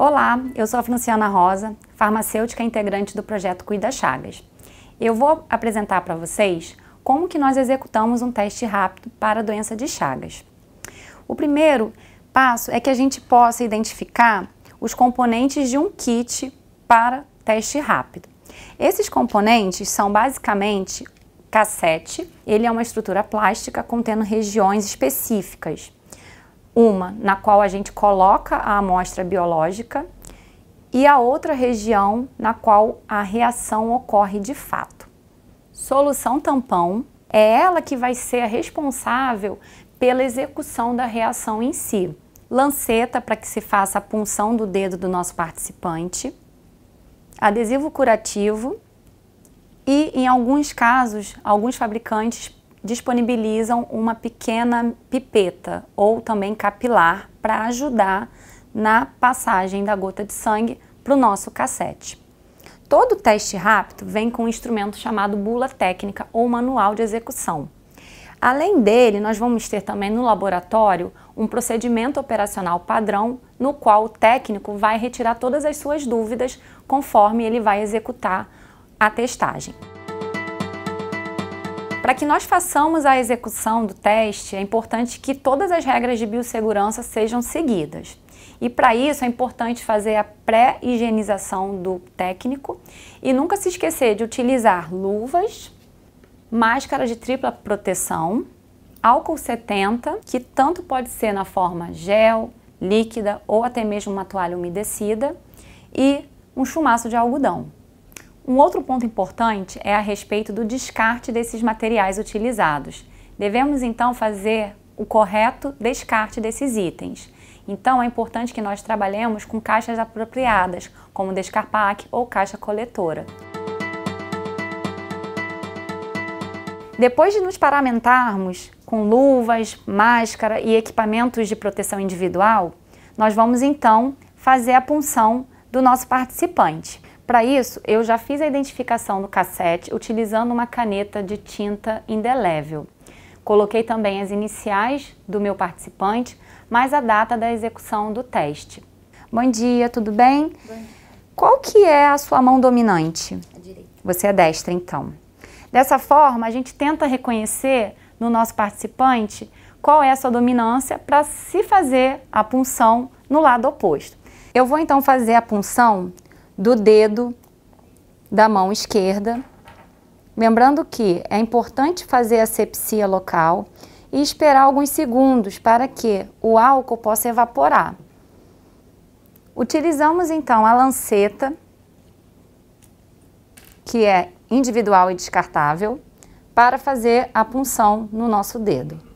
Olá, eu sou a Franciana Rosa, farmacêutica integrante do projeto Cuida Chagas. Eu vou apresentar para vocês como que nós executamos um teste rápido para a doença de Chagas. O primeiro passo é que a gente possa identificar os componentes de um kit para teste rápido. Esses componentes são basicamente cassete, ele é uma estrutura plástica contendo regiões específicas uma na qual a gente coloca a amostra biológica e a outra região na qual a reação ocorre de fato. Solução tampão é ela que vai ser a responsável pela execução da reação em si. Lanceta para que se faça a punção do dedo do nosso participante, adesivo curativo e, em alguns casos, alguns fabricantes disponibilizam uma pequena pipeta ou também capilar para ajudar na passagem da gota de sangue para o nosso cassete. Todo teste rápido vem com um instrumento chamado bula técnica ou manual de execução. Além dele, nós vamos ter também no laboratório um procedimento operacional padrão no qual o técnico vai retirar todas as suas dúvidas conforme ele vai executar a testagem. Para que nós façamos a execução do teste, é importante que todas as regras de biossegurança sejam seguidas. E para isso é importante fazer a pré-higienização do técnico e nunca se esquecer de utilizar luvas, máscara de tripla proteção, álcool 70, que tanto pode ser na forma gel, líquida ou até mesmo uma toalha umedecida, e um chumaço de algodão. Um outro ponto importante é a respeito do descarte desses materiais utilizados. Devemos então fazer o correto descarte desses itens. Então é importante que nós trabalhemos com caixas apropriadas, como descarpaque ou caixa coletora. Depois de nos paramentarmos com luvas, máscara e equipamentos de proteção individual, nós vamos então fazer a punção do nosso participante. Para isso, eu já fiz a identificação do cassete utilizando uma caneta de tinta indelével. Coloquei também as iniciais do meu participante, mais a data da execução do teste. Bom dia, tudo bem? Bom. Qual que é a sua mão dominante? A direita. Você é destra, então. Dessa forma, a gente tenta reconhecer no nosso participante qual é a sua dominância para se fazer a punção no lado oposto. Eu vou então fazer a punção do dedo da mão esquerda, lembrando que é importante fazer a sepsia local e esperar alguns segundos para que o álcool possa evaporar. Utilizamos então a lanceta, que é individual e descartável, para fazer a punção no nosso dedo.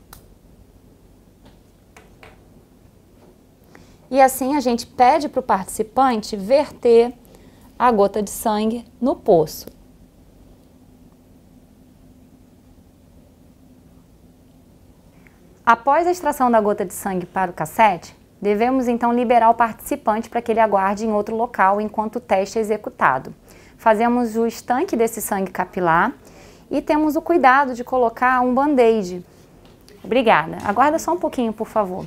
E assim a gente pede para o participante verter a gota de sangue no poço. Após a extração da gota de sangue para o cassete, devemos então liberar o participante para que ele aguarde em outro local enquanto o teste é executado. Fazemos o estanque desse sangue capilar e temos o cuidado de colocar um band-aid. Obrigada. Aguarda só um pouquinho, por favor.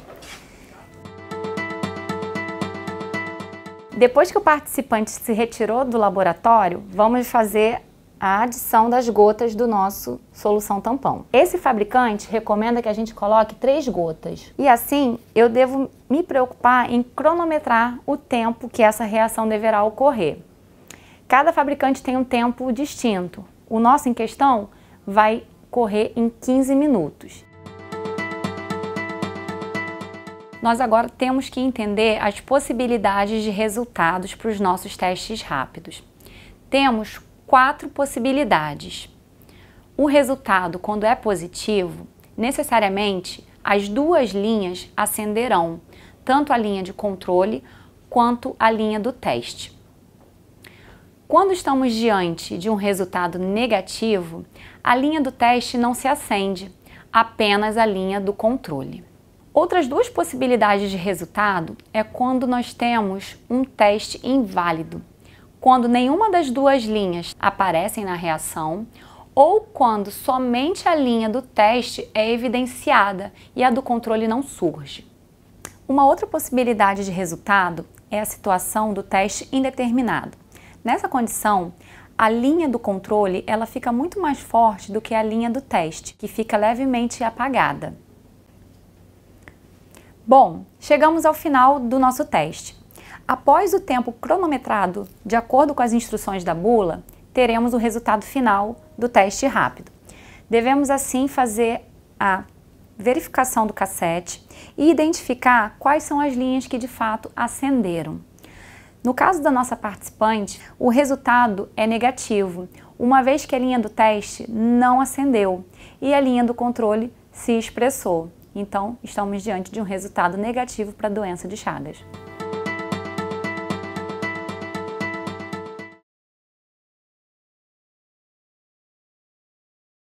Depois que o participante se retirou do laboratório, vamos fazer a adição das gotas do nosso solução tampão. Esse fabricante recomenda que a gente coloque três gotas. E assim, eu devo me preocupar em cronometrar o tempo que essa reação deverá ocorrer. Cada fabricante tem um tempo distinto. O nosso em questão vai correr em 15 minutos. nós agora temos que entender as possibilidades de resultados para os nossos testes rápidos. Temos quatro possibilidades. O resultado, quando é positivo, necessariamente as duas linhas acenderão, tanto a linha de controle quanto a linha do teste. Quando estamos diante de um resultado negativo, a linha do teste não se acende, apenas a linha do controle. Outras duas possibilidades de resultado é quando nós temos um teste inválido, quando nenhuma das duas linhas aparecem na reação ou quando somente a linha do teste é evidenciada e a do controle não surge. Uma outra possibilidade de resultado é a situação do teste indeterminado. Nessa condição, a linha do controle ela fica muito mais forte do que a linha do teste, que fica levemente apagada. Bom, chegamos ao final do nosso teste. Após o tempo cronometrado, de acordo com as instruções da bula, teremos o resultado final do teste rápido. Devemos assim fazer a verificação do cassete e identificar quais são as linhas que de fato acenderam. No caso da nossa participante, o resultado é negativo, uma vez que a linha do teste não acendeu e a linha do controle se expressou. Então, estamos diante de um resultado negativo para a doença de Chagas.